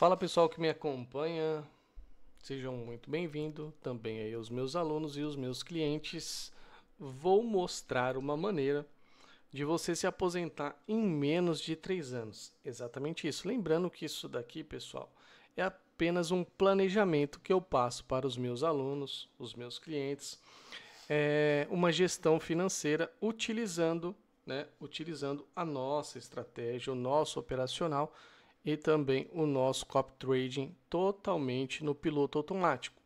Fala pessoal que me acompanha, sejam muito bem-vindos também aí os meus alunos e os meus clientes. Vou mostrar uma maneira de você se aposentar em menos de três anos. Exatamente isso. Lembrando que isso daqui, pessoal, é apenas um planejamento que eu passo para os meus alunos, os meus clientes, é uma gestão financeira utilizando, né, utilizando a nossa estratégia, o nosso operacional e também o nosso copy trading totalmente no piloto automático.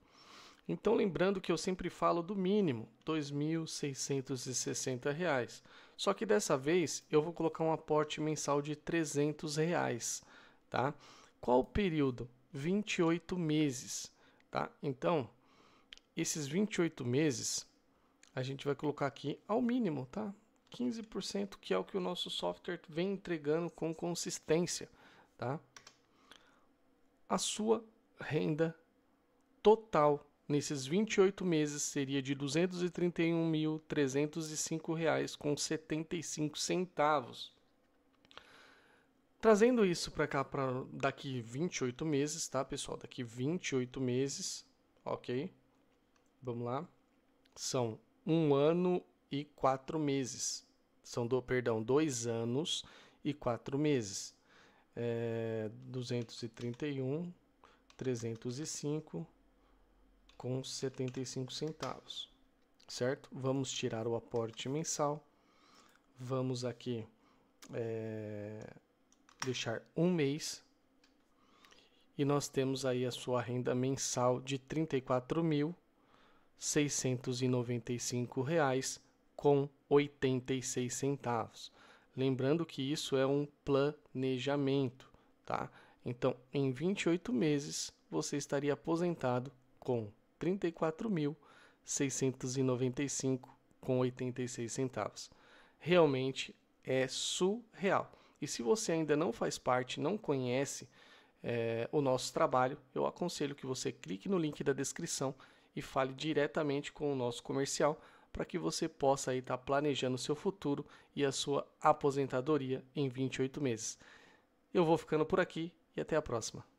Então lembrando que eu sempre falo do mínimo, R$ 2.660. Só que dessa vez eu vou colocar um aporte mensal de R$ 300, reais, tá? Qual o período? 28 meses, tá? Então, esses 28 meses a gente vai colocar aqui ao mínimo, tá? 15%, que é o que o nosso software vem entregando com consistência tá? A sua renda total nesses 28 meses seria de R$ 231.305,75. Trazendo isso para cá para daqui 28 meses, tá, pessoal? Daqui 28 meses, OK? Vamos lá. São um ano e quatro meses. São, do, perdão, dois anos e quatro meses é, 231, 305 com 75 centavos, certo? Vamos tirar o aporte mensal, vamos aqui é, deixar um mês e nós temos aí a sua renda mensal de R$ reais com 86 centavos. Lembrando que isso é um planejamento, tá? Então, em 28 meses, você estaria aposentado com R$ 34.695,86 centavos. Realmente é surreal. E se você ainda não faz parte, não conhece é, o nosso trabalho, eu aconselho que você clique no link da descrição e fale diretamente com o nosso comercial para que você possa estar tá planejando o seu futuro e a sua aposentadoria em 28 meses. Eu vou ficando por aqui e até a próxima.